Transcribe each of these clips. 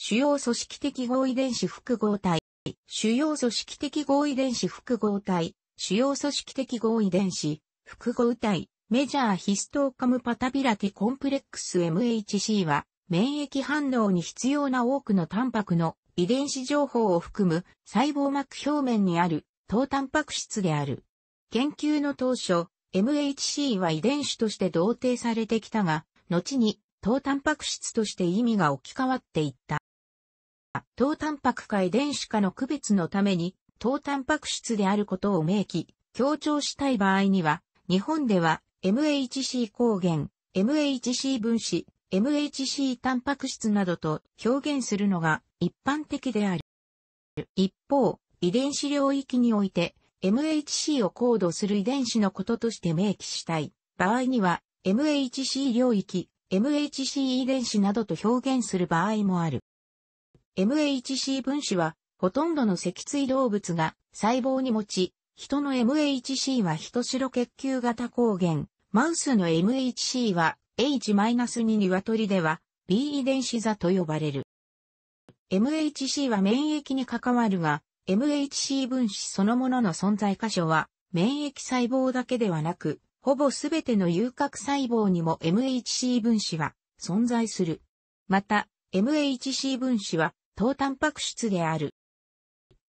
主要組織的合遺伝子複合体、主要組織的合遺伝子複合体、主要組織的合遺伝子、複合体、メジャーヒストーカムパタビラティコンプレックス MHC は、免疫反応に必要な多くのタンパクの遺伝子情報を含む細胞膜表面にある糖タンパク質である。研究の当初、MHC は遺伝子として同定されてきたが、後に糖タンパク質として意味が置き換わっていった。糖タンパクか遺伝子化の区別のために、糖タンパク質であることを明記、強調したい場合には、日本では MHC 抗原、MHC 分子、MHC タンパク質などと表現するのが一般的である。一方、遺伝子領域において MHC をコードする遺伝子のこととして明記したい場合には MHC 領域、MHC 遺伝子などと表現する場合もある。MHC 分子は、ほとんどの脊椎動物が細胞に持ち、人の MHC はヒトシロ血球型抗原、マウスの MHC は H-2 鶏では B 遺伝子座と呼ばれる。MHC は免疫に関わるが、MHC 分子そのものの存在箇所は、免疫細胞だけではなく、ほぼすべての有核細胞にも MHC 分子は存在する。また、MHC 分子は糖タンパク質である。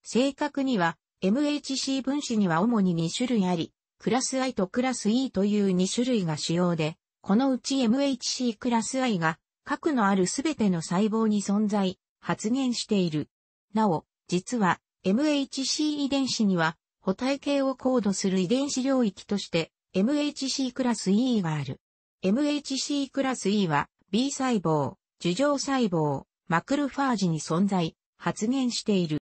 正確には、MHC 分子には主に2種類あり、クラス I とクラス E という2種類が主要で、このうち MHC クラス I が、核のあるすべての細胞に存在、発現している。なお、実は、MHC 遺伝子には、補体系をコードする遺伝子領域として、MHC クラス E がある。MHC クラス E は、B 細胞、樹状細胞、マクルファージに存在、発現している。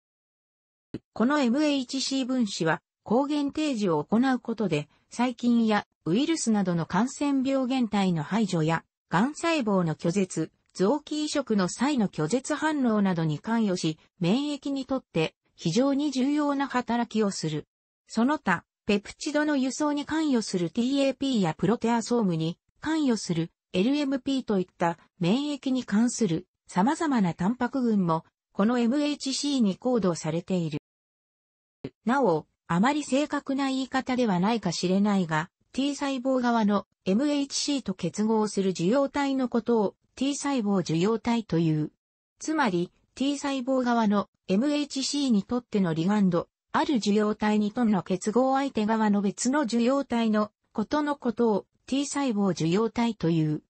この MHC 分子は抗原提示を行うことで、細菌やウイルスなどの感染病原体の排除や、癌細胞の拒絶、臓器移植の際の拒絶反応などに関与し、免疫にとって非常に重要な働きをする。その他、ペプチドの輸送に関与する TAP やプロテアソームに関与する LMP といった免疫に関する様々なタンパク群も、この MHC にコードされている。なお、あまり正確な言い方ではないかしれないが、T 細胞側の MHC と結合する受容体のことを T 細胞受容体という。つまり、T 細胞側の MHC にとってのリガンド、ある受容体にとの結合相手側の別の受容体のことのことを T 細胞受容体という。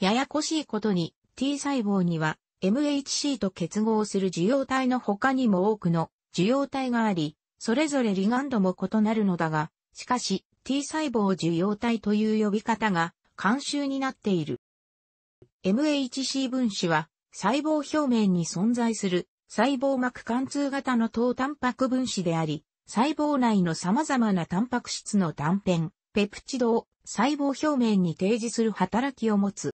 ややこしいことに T 細胞には MHC と結合する受容体の他にも多くの受容体があり、それぞれリガンドも異なるのだが、しかし T 細胞受容体という呼び方が慣習になっている。MHC 分子は細胞表面に存在する細胞膜貫通型の糖タンパク分子であり、細胞内の様々なタンパク質の断片、ペプチドを細胞表面に提示する働きを持つ。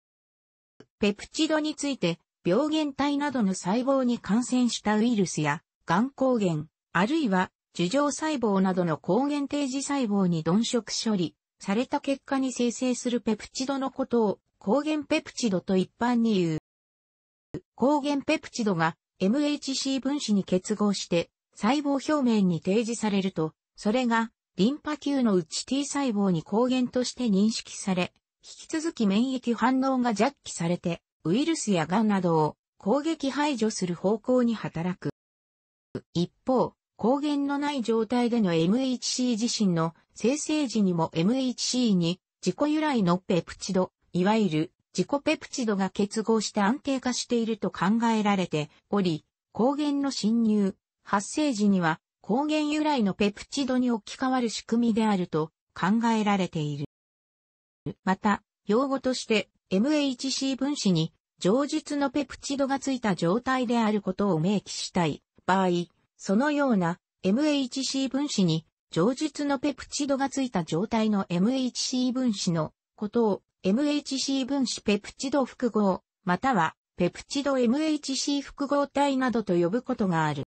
ペプチドについて病原体などの細胞に感染したウイルスや、癌抗原、あるいは、樹状細胞などの抗原定時細胞に鈍色処理、された結果に生成するペプチドのことを、抗原ペプチドと一般に言う。抗原ペプチドが MHC 分子に結合して細胞表面に提示されると、それがリンパ球のうち T 細胞に抗原として認識され、引き続き免疫反応が弱気されてウイルスやンなどを攻撃排除する方向に働く。一方、抗原のない状態での MHC 自身の生成時にも MHC に自己由来のペプチド、いわゆる自己ペプチドが結合して安定化していると考えられており、抗原の侵入、発生時には抗原由来のペプチドに置き換わる仕組みであると考えられている。また、用語として MHC 分子に上述のペプチドがついた状態であることを明記したい場合、そのような MHC 分子に上述のペプチドがついた状態の MHC 分子のことを MHC 分子ペプチド複合、またはペプチド MHC 複合体などと呼ぶことがある。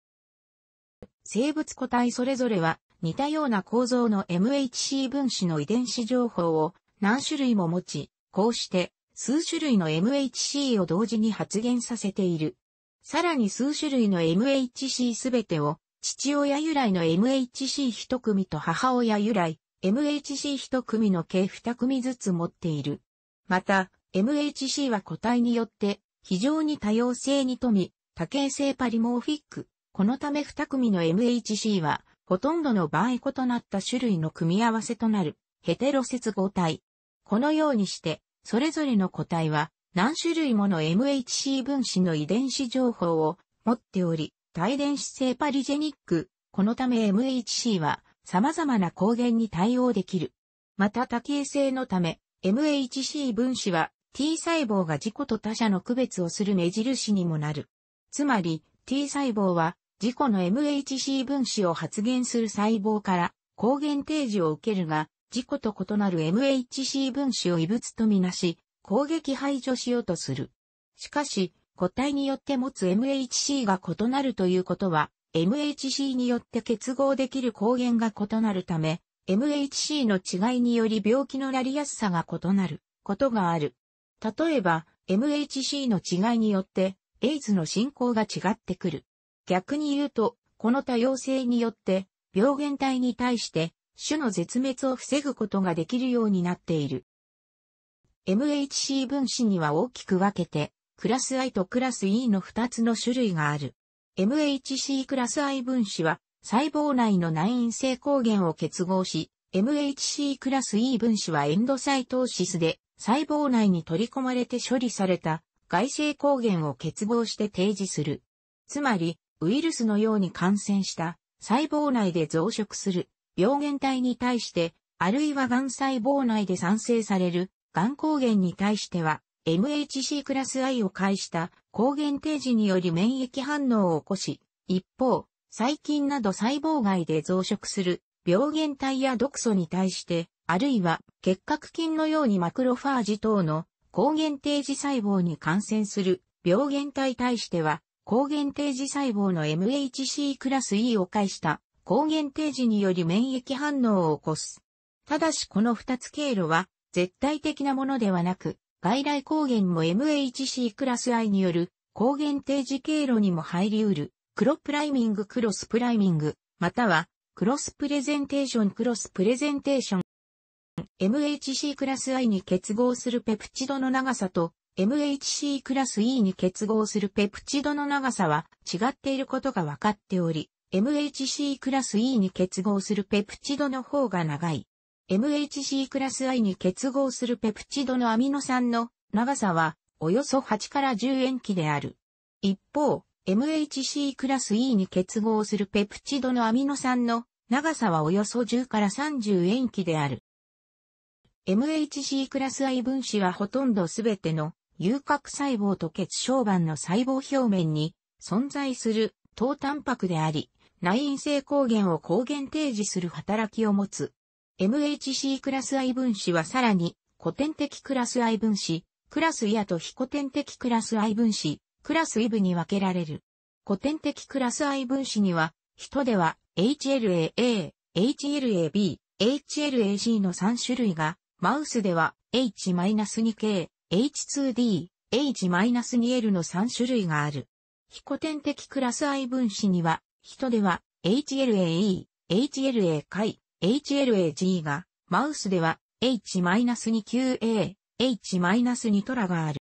生物個体それぞれは似たような構造の MHC 分子の遺伝子情報を何種類も持ち、こうして数種類の MHC を同時に発現させている。さらに数種類の MHC すべてを、父親由来の MHC 一組と母親由来、MHC 一組の計二組ずつ持っている。また、MHC は個体によって非常に多様性に富み、多形性パリモーフィック。このため二組の MHC は、ほとんどの場合異なった種類の組み合わせとなる、ヘテロ接合体。このようにして、それぞれの個体は何種類もの MHC 分子の遺伝子情報を持っており、帯電子性パリジェニック。このため MHC は様々な抗原に対応できる。また多形性のため、MHC 分子は T 細胞が自己と他者の区別をする目印にもなる。つまり T 細胞は自己の MHC 分子を発現する細胞から抗原提示を受けるが、事故と異なる MHC 分子を異物とみなし、攻撃排除しようとする。しかし、個体によって持つ MHC が異なるということは、MHC によって結合できる抗原が異なるため、MHC の違いにより病気のなりやすさが異なることがある。例えば、MHC の違いによって、エイズの進行が違ってくる。逆に言うと、この多様性によって、病原体に対して種の絶滅を防ぐことができるようになっている。MHC 分子には大きく分けて、クラス I とクラス E の2つの種類がある。MHC クラス I 分子は、細胞内の内因性抗原を結合し、MHC クラス E 分子はエンドサイトーシスで細胞内に取り込まれて処理された外性抗原を結合して提示する。つまり、ウイルスのように感染した細胞内で増殖する病原体に対して、あるいは癌細胞内で産生される癌抗原に対しては、MHC クラス I を介した抗原提示により免疫反応を起こし、一方、細菌など細胞外で増殖する病原体や毒素に対して、あるいは結核菌のようにマクロファージ等の抗原提示細胞に感染する病原体対しては、抗原提示細胞の MHC クラス E を介した抗原定時により免疫反応を起こす。ただしこの二つ経路は絶対的なものではなく、外来抗原も MHC クラス I による抗原定時経路にも入り得る、クロプライミングクロスプライミング、またはクロスプレゼンテーションクロスプレゼンテーション。MHC クラス I に結合するペプチドの長さと MHC クラス E に結合するペプチドの長さは違っていることが分かっており、MHC クラス E に結合するペプチドの方が長い。MHC クラス I に結合するペプチドのアミノ酸の長さはおよそ8から10塩基である。一方、MHC クラス E に結合するペプチドのアミノ酸の長さはおよそ10から30塩基である。MHC クラス I 分子はほとんどすべての有核細胞と血小板の細胞表面に存在する糖タンパクであり、内因性抗原を抗原提示する働きを持つ。MHC クラス I 分子はさらに、古典的クラス I 分子、クラスイアと非古典的クラス I 分子、クラスイブに分けられる。古典的クラス I 分子には、人では HLAA、HLAB、HLAC の3種類が、マウスでは H-2K、H2D、H-2L の3種類がある。非古典的クラス I 分子には人では HLAE、HLA 回、HLAG が、マウスでは H-2QA、H-2 トラがある。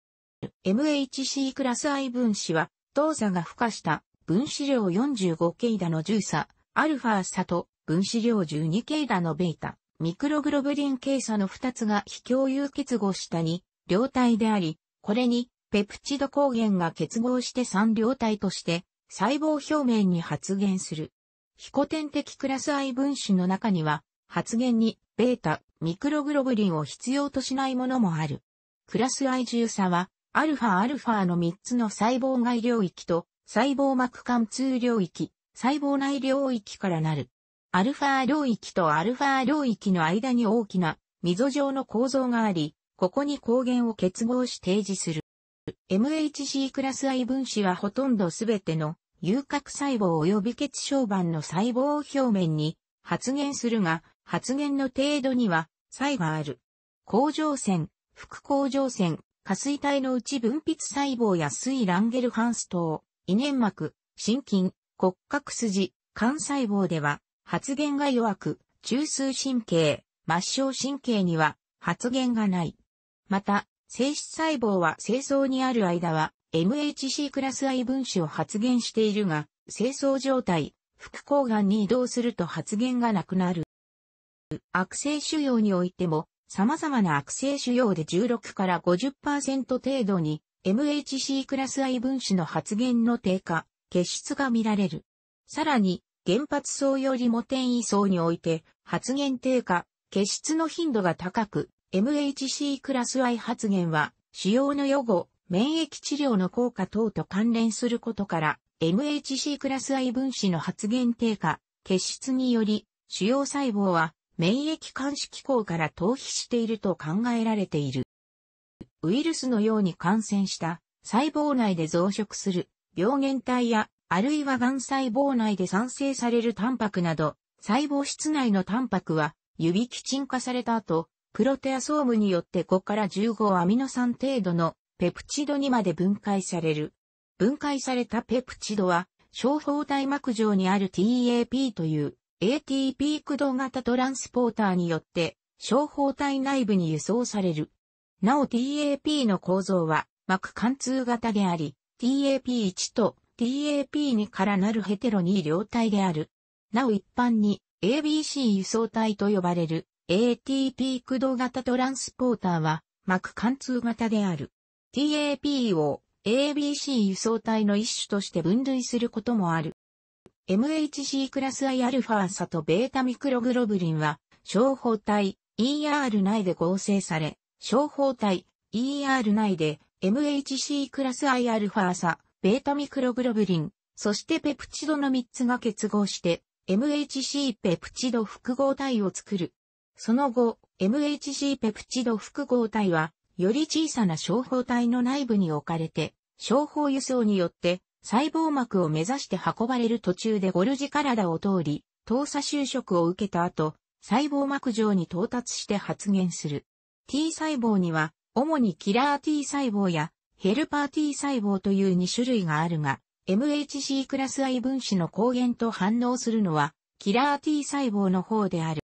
MHC クラス I 分子は、動作が付加した分子量4 5イだの重差、アルファ差と分子量1 2イだのベータ、ミクログロブリン系差の2つが非共有結合したに、両体であり、これにペプチド抗原が結合して3両体として細胞表面に発現する。非古典的クラス I 分子の中には、発現に、ベータ、ミクログロブリンを必要としないものもある。クラス I 重差は、アルファアルファの3つの細胞外領域と、細胞膜貫通領域、細胞内領域からなる。アルファ領域とアルファ領域の間に大きな溝状の構造があり、ここに抗原を結合し提示する。MHC クラス I 分子はほとんどすべての遊核細胞及び血小板の細胞表面に発現するが、発現の程度には差異がある。甲状腺、副甲状腺、下垂体の内分泌細胞や水ランゲルハンス等、胃粘膜、心筋、骨格筋、肝細胞では発現が弱く、中枢神経、末梢神経には発現がない。また、性質細胞は清掃にある間は MHC クラス I 分子を発現しているが、清掃状態、副抗がんに移動すると発現がなくなる。悪性腫瘍においても、様々な悪性腫瘍で16から50%程度に MHC クラス I 分子の発現の低下、欠出が見られる。さらに、原発層よりも転移層において発現低下、欠出の頻度が高く、MHC クラス I 発現は、腫瘍の予後、免疫治療の効果等と関連することから、MHC クラス I 分子の発現低下、血質により、主要細胞は免疫監視機構から逃避していると考えられている。ウイルスのように感染した細胞内で増殖する病原体や、あるいは癌細胞内で産生されるタンパクなど、細胞質内のタンパクは、指基ン化された後、プロテアソームによって5から15アミノ酸程度のペプチドにまで分解される。分解されたペプチドは、小胞体膜上にある TAP という ATP 駆動型トランスポーターによって、小胞体内部に輸送される。なお TAP の構造は、膜貫通型であり、TAP1 と TAP2 からなるヘテロ2両体である。なお一般に ABC 輸送体と呼ばれる ATP 駆動型トランスポーターは膜貫通型である。TAP を ABC 輸送体の一種として分類することもある。MHC クラス Iα サと β ミクログロブリンは、小胞体 ER 内で合成され、小胞体 ER 内で MHC クラス Iα サ、β ミクログロブリン、そしてペプチドの3つが結合して、MHC ペプチド複合体を作る。その後、MHC ペプチド複合体はより小さな小胞体の内部に置かれて、小胞輸送によって細胞膜を目指して運ばれる途中でゴルジ体を通り、糖鎖就職を受けた後、細胞膜上に到達して発現する。T 細胞には、主にキラー T 細胞やヘルパー T 細胞という2種類があるが、MHC クラス I 分子の抗原と反応するのは、キラー T 細胞の方である。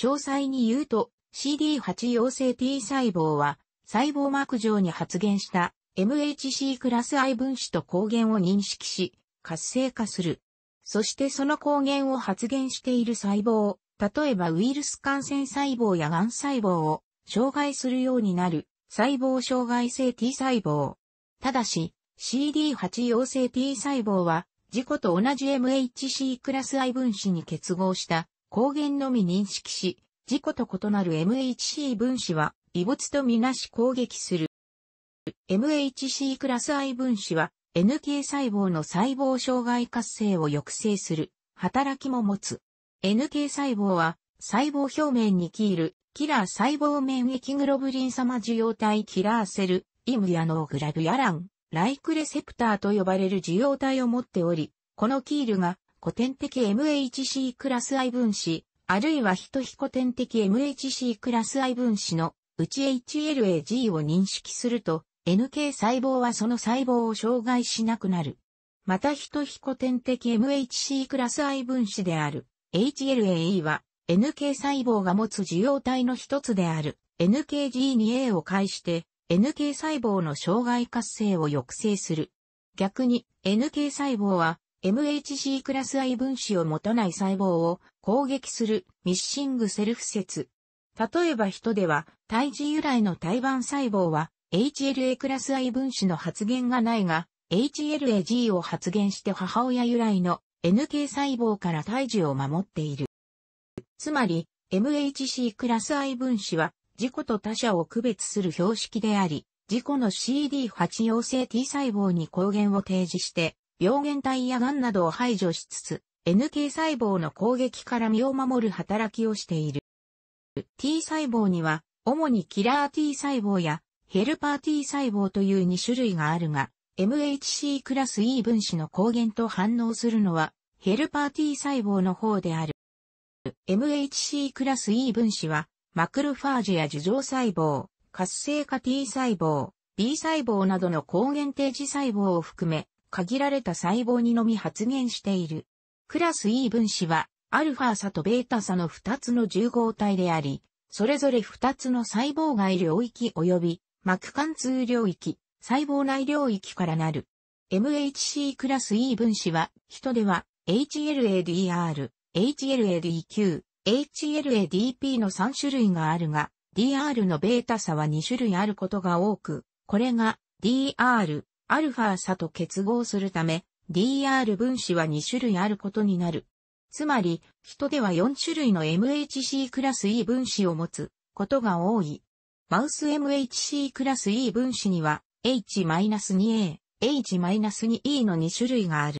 詳細に言うと、CD8 陽性 T 細胞は、細胞膜上に発現した MHC クラス I 分子と抗原を認識し、活性化する。そしてその抗原を発現している細胞、例えばウイルス感染細胞や癌細胞を障害するようになる細胞障害性 T 細胞。ただし、CD8 陽性 T 細胞は、自己と同じ MHC クラス I 分子に結合した抗原のみ認識し、事故と異なる MHC 分子は異物とみなし攻撃する。MHC クラス I 分子は NK 細胞の細胞障害活性を抑制する働きも持つ。NK 細胞は細胞表面にキール、キラー細胞免疫グロブリン様受容体キラーセル、イムヤノーグラブやラン、ライクレセプターと呼ばれる受容体を持っており、このキールが古典的 MHC クラス I 分子、あるいはヒト非古典的 MHC クラス I 分子のうち HLA-G を認識すると、NK 細胞はその細胞を障害しなくなる。またヒト非古典的 MHC クラス I 分子である HLA-E は NK 細胞が持つ受容体の一つである NKG2A を介して NK 細胞の障害活性を抑制する。逆に NK 細胞は MHC クラス I 分子を持たない細胞を攻撃するミッシングセルフ説。例えば人では、胎児由来の胎盤細胞は、HLA クラス I 分子の発現がないが、HLA-G を発現して母親由来の NK 細胞から胎児を守っている。つまり、MHC クラス I 分子は、自己と他者を区別する標識であり、自己の CD8 陽性 T 細胞に抗原を提示して、病原体や癌などを排除しつつ、NK 細胞の攻撃から身を守る働きをしている。T 細胞には、主にキラー T 細胞やヘルパー T 細胞という2種類があるが、MHC クラス E 分子の抗原と反応するのは、ヘルパー T 細胞の方である。MHC クラス E 分子は、マクロファージや樹状細胞、活性化 T 細胞、B 細胞などの抗原定時細胞を含め、限られた細胞にのみ発現している。クラス E 分子は、アルファ差とベータ差の2つの重合体であり、それぞれ2つの細胞外領域及び膜貫通領域、細胞内領域からなる。MHC クラス E 分子は、人では HLADR、HLADQ、HLADP の3種類があるが、DR のベータ差は2種類あることが多く、これが DR、アルファ差と結合するため、DR 分子は2種類あることになる。つまり、人では4種類の MHC クラス E 分子を持つことが多い。マウス MHC クラス E 分子には H-2A、H-2E の2種類がある。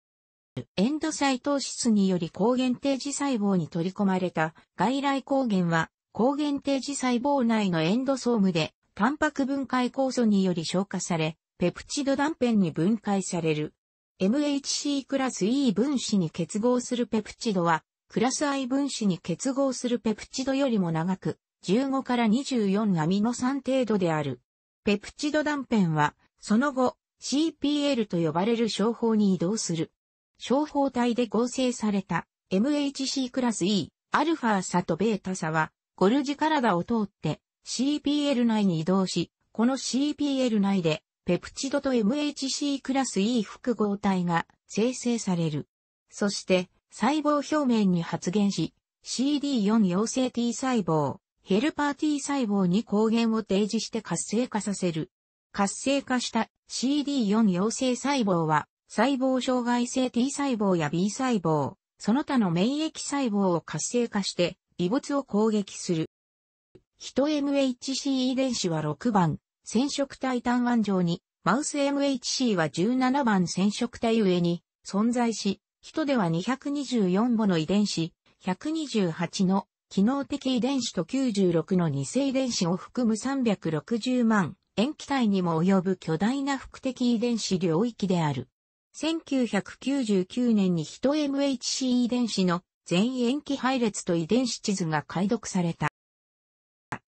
エンドサイト質により抗原定時細胞に取り込まれた外来抗原は抗原定時細胞内のエンドソームでタンパク分解酵素により消化され、ペプチド断片に分解される。MHC クラス E 分子に結合するペプチドは、クラス I 分子に結合するペプチドよりも長く、15から24アミノ酸程度である。ペプチド断片は、その後、CPL と呼ばれる商法に移動する。商法体で合成された MHC クラス E、アルファ差とベータ差は、ゴルジ体を通って CPL 内に移動し、この CPL 内でペプチドと MHC クラス E 複合体が生成される。そして、細胞表面に発現し、CD4 陽性 T 細胞、ヘルパー T 細胞に抗原を提示して活性化させる。活性化した CD4 陽性細胞は、細胞障害性 T 細胞や B 細胞、その他の免疫細胞を活性化して、異物を攻撃する。ヒト MHC 遺伝子は6番、染色体単腕上に、マウス MHC は17番染色体上に存在し、人では224母の遺伝子、128の機能的遺伝子と96の二性遺伝子を含む360万塩基体にも及ぶ巨大な複的遺伝子領域である。1999年に人 MHC 遺伝子の全塩基配列と遺伝子地図が解読された。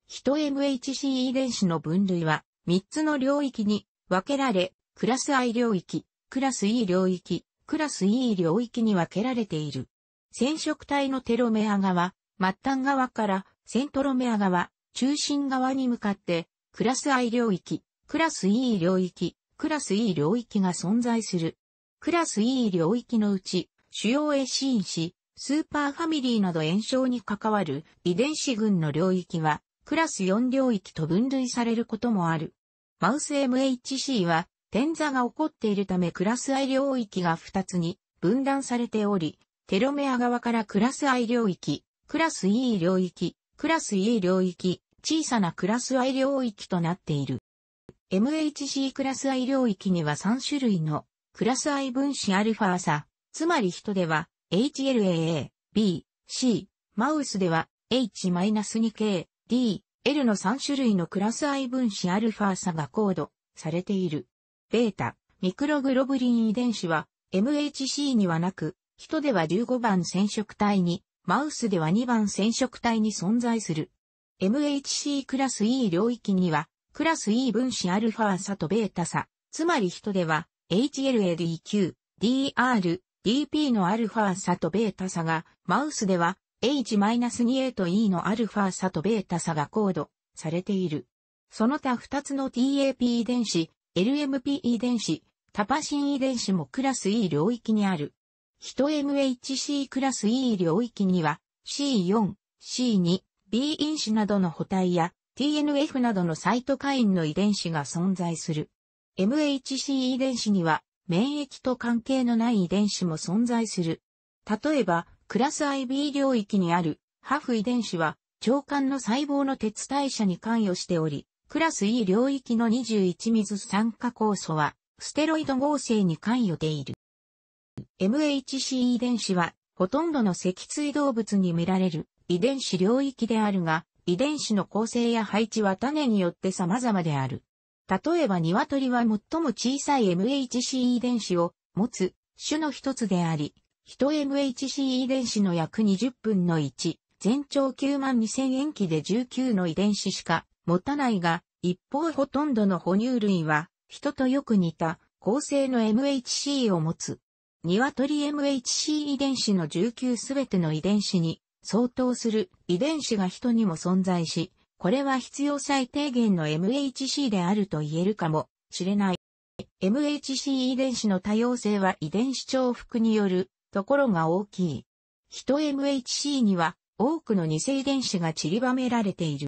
人 MHC 遺伝子の分類は3つの領域に分けられ、クラス I 領域、クラス E 領域、クラス E 領域に分けられている。染色体のテロメア側、末端側からセントロメア側、中心側に向かって、クラス I 領域、クラス E 領域、クラス E 領域が存在する。クラス E 領域のうち、主要 a ーンし、スーパーファミリーなど炎症に関わる遺伝子群の領域は、クラス4領域と分類されることもある。マウス MHC は、点座が起こっているためクラス I 領域が2つに分断されており、テロメア側からクラス I 領域、クラス E 領域、クラス E 領域、小さなクラス I 領域となっている。MHC クラス I 領域には3種類のクラス I 分子アルファ差、つまり人では HLAA、B、C、マウスでは H-2K、D、L の3種類のクラス I 分子 α 差がコードされている。ベータ、ミクログロブリン遺伝子は MHC にはなく、人では15番染色体に、マウスでは2番染色体に存在する。MHC クラス E 領域には、クラス E 分子 α 差と β 差、つまり人では、HLADQ、DR、DP の α 差と β 差が、マウスでは、H-2A と E の α 差と β 差がコードされている。その他2つの TAP 遺伝子、LMP 遺伝子、タパシン遺伝子もクラス E 領域にある。人 MHC クラス E 領域には C4、C2、B 因子などの補体や TNF などのサイトカインの遺伝子が存在する。MHC 遺伝子には免疫と関係のない遺伝子も存在する。例えば、クラス IB 領域にある、ハフ遺伝子は、腸管の細胞の鉄代謝に関与しており、クラス E 領域の21水酸化酵素は、ステロイド合成に関与でいる。MHC 遺伝子は、ほとんどの脊椎動物に見られる遺伝子領域であるが、遺伝子の構成や配置は種によって様々である。例えば鶏は最も小さい MHC 遺伝子を持つ種の一つであり、人 MHC 遺伝子の約20分の1、全長9万2000円期で19の遺伝子しか持たないが、一方ほとんどの哺乳類は、人とよく似た、構成の MHC を持つ。鶏 MHC 遺伝子の19すべての遺伝子に相当する遺伝子が人にも存在し、これは必要最低限の MHC であると言えるかもしれない。MHC 遺伝子の多様性は遺伝子重複によるところが大きい。人 MHC には多くの二世遺伝子が散りばめられている。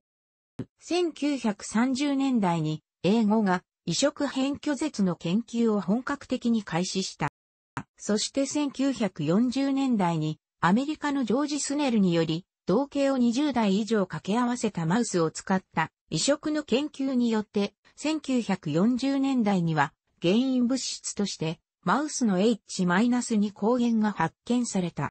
1930年代に英語が移植変拒絶の研究を本格的に開始した。そして1940年代にアメリカのジョージ・スネルにより同型を20代以上掛け合わせたマウスを使った移植の研究によって1940年代には原因物質としてマウスの H-2 抗原が発見された。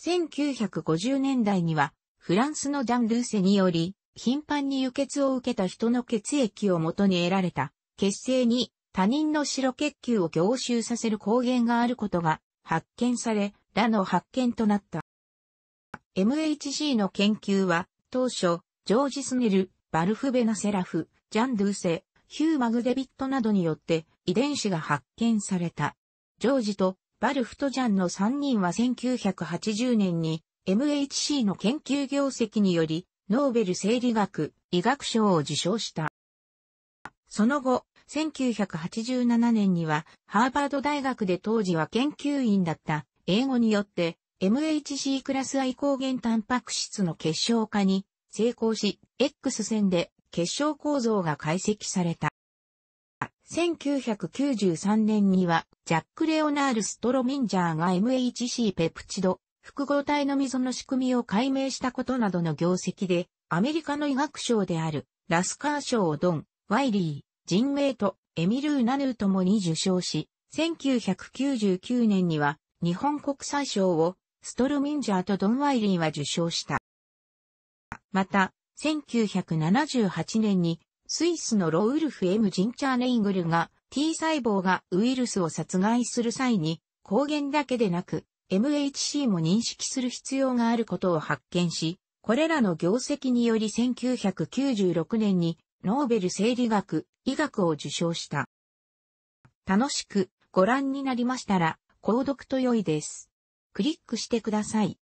1950年代には、フランスのジャン・ルーセにより、頻繁に輸血を受けた人の血液を元に得られた、血清に他人の白血球を凝集させる抗原があることが発見され、らの発見となった。MHC の研究は、当初、ジョージ・スネル、バルフベナセラフ、ジャン・ドゥーセ、ヒュー・マグデビットなどによって遺伝子が発見された。ジョージとバルフトジャンの3人は1980年に MHC の研究業績によりノーベル生理学医学賞を受賞した。その後、1987年にはハーバード大学で当時は研究員だった英語によって MHC クラス I 抗原タンパク質の結晶化に成功し、X 線で結晶構造が解析された。1993年には、ジャック・レオナール・ストロミンジャーが MHC ペプチド、複合体の溝の仕組みを解明したことなどの業績で、アメリカの医学賞である、ラスカー賞をドン、ワイリー、ジンメイト、エミルー・ナヌーともに受賞し、1999年には、日本国際賞を、ストロミンジャーとドン・ワイリーは受賞した。また、1978年にスイスのロウルフ M ジンチャーネイングルが T 細胞がウイルスを殺害する際に抗原だけでなく MHC も認識する必要があることを発見し、これらの業績により1996年にノーベル生理学、医学を受賞した。楽しくご覧になりましたら、購読と良いです。クリックしてください。